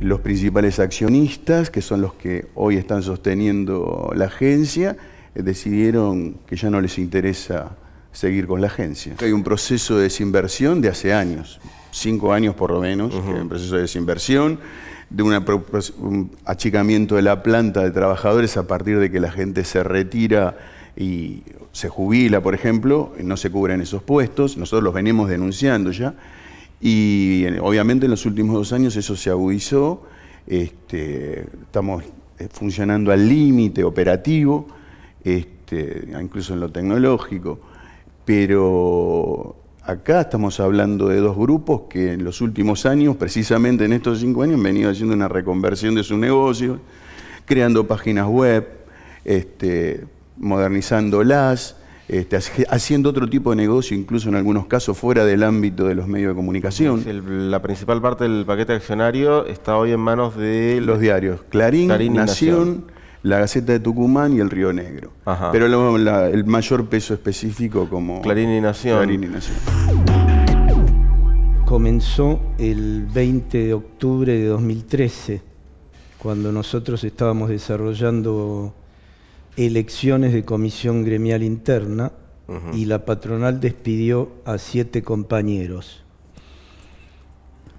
los principales accionistas, que son los que hoy están sosteniendo la agencia, eh, decidieron que ya no les interesa seguir con la agencia. Hay un proceso de desinversión de hace años, cinco años por lo menos, un proceso de desinversión, de un achicamiento de la planta de trabajadores a partir de que la gente se retira y se jubila, por ejemplo, no se cubren esos puestos, nosotros los venimos denunciando ya. Y obviamente en los últimos dos años eso se agudizó, este, estamos eh, funcionando al límite operativo, este, incluso en lo tecnológico, pero acá estamos hablando de dos grupos que en los últimos años, precisamente en estos cinco años, han venido haciendo una reconversión de su negocio creando páginas web, este, modernizando modernizándolas, este, haciendo otro tipo de negocio, incluso en algunos casos fuera del ámbito de los medios de comunicación. la principal parte del paquete accionario está hoy en manos de... Los diarios Clarín, Nación, La Gaceta de Tucumán y El Río Negro. Pero el mayor peso específico como... Clarín y Nación. Clarín y Nación. Comenzó el 20 de octubre de 2013, cuando nosotros estábamos desarrollando elecciones de comisión gremial interna y la patronal despidió a siete compañeros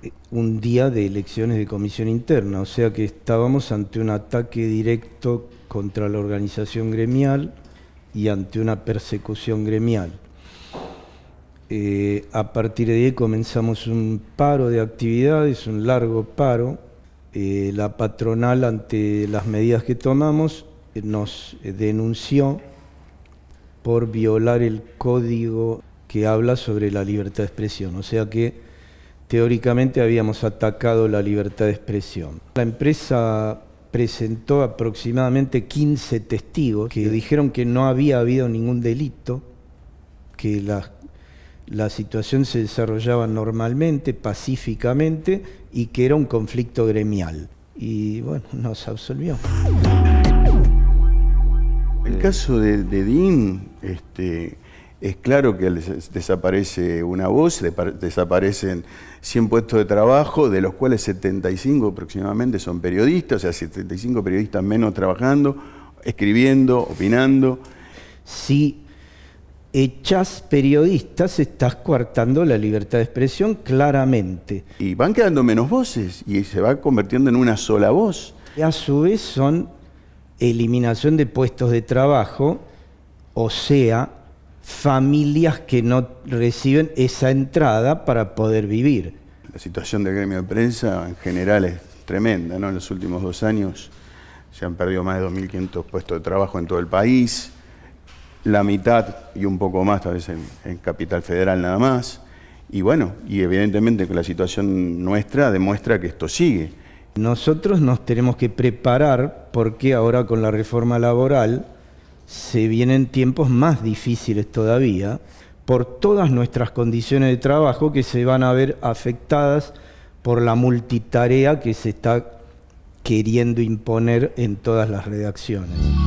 eh, un día de elecciones de comisión interna, o sea que estábamos ante un ataque directo contra la organización gremial y ante una persecución gremial. Eh, a partir de ahí comenzamos un paro de actividades, un largo paro. Eh, la patronal, ante las medidas que tomamos, nos denunció por violar el código que habla sobre la libertad de expresión. O sea que teóricamente habíamos atacado la libertad de expresión. La empresa presentó aproximadamente 15 testigos que dijeron que no había habido ningún delito, que la, situación se desarrollaba normalmente, pacíficamente y que era un conflicto gremial. Y bueno, nos absolvió. En el caso de, de Dean, este, es claro que desaparece una voz, desaparecen 100 puestos de trabajo, de los cuales 75 aproximadamente son periodistas, o sea, 75 periodistas menos trabajando, escribiendo, opinando. Si echas periodistas, estás coartando la libertad de expresión claramente. Y van quedando menos voces y se va convirtiendo en una sola voz. Y a su vez son eliminación de puestos de trabajo, o sea, familias que no reciben esa entrada para poder vivir. La situación del gremio de prensa en general es tremenda, ¿no? En los últimos dos años se han perdido más de 2.500 puestos de trabajo en todo el país, la mitad y un poco más, tal vez en, Capital Federal nada más. Y bueno, y evidentemente que la situación nuestra demuestra que esto sigue. Nosotros nos tenemos que preparar porque ahora con la reforma laboral se vienen tiempos más difíciles todavía por todas nuestras condiciones de trabajo que se van a ver afectadas por la multitarea que se está queriendo imponer en todas las redacciones.